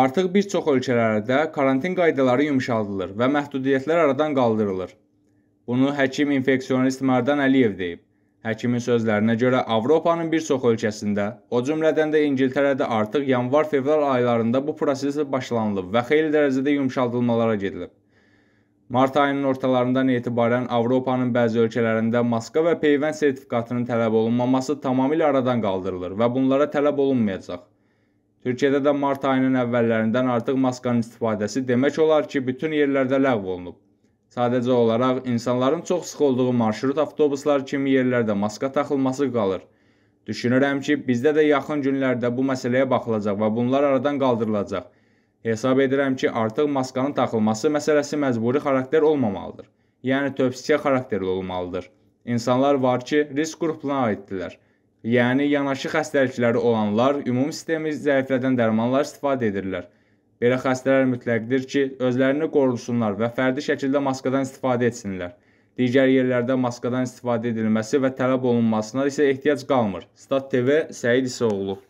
Artıq bir çox ölkələrdə karantin qaydaları yumşaldılır və məhdudiyyətlər aradan qaldırılır. Bunu həkim infeksionist Mardan Əliyev deyib. Həkimin sözlərinə görə Avropanın bir çox ölkəsində, o cümlədən də İngiltərədə artıq yanvar-fevral aylarında bu prosesə başlanılıb və xeyli dərəcədə yumşaldılmalara gedilib. Mart ayının ortalarından etibarən Avropanın bəzi ölkələrində maska və peyvənd sertifikatının tələb olunmaması tamamilə aradan qaldırılır və bunlara tələb olunmayacaq. Türkiyədə də mart ayının əvvəllərindən artıq maskanın istifadəsi demək olar ki, bütün yerlərdə ləğv olunub. Sadəcə olaraq insanların çox sıx olduğu marşrut avtobusları kimi yerlərdə maska taxılması qalır. Düşünürəm ki, bizdə də yaxın günlərdə bu məsələyə baxılacaq və bunlar aradan qaldırılacaq. Hesab edirəm ki, artıq maskanın taxılması məsələsi məcburi xarakter olmamalıdır. Yəni tövsiyə xarakterli olmalıdır. İnsanlar var ki, risk qrupuna aiddirlər. Yəni yanaşı xəstəlikləri olanlar ümumi sistemi zəiflədən dərmanlar istifadə edirlər. Belə xəstələr mütləqdir ki, özlərini qorusunlar və fərdi şəkildə maskadan istifadə etsinlər. Digər yerlərdə maskadan istifadə edilməsi və tələb olunmasına isə ehtiyac qalmır. Stat TV Səid İsoğlu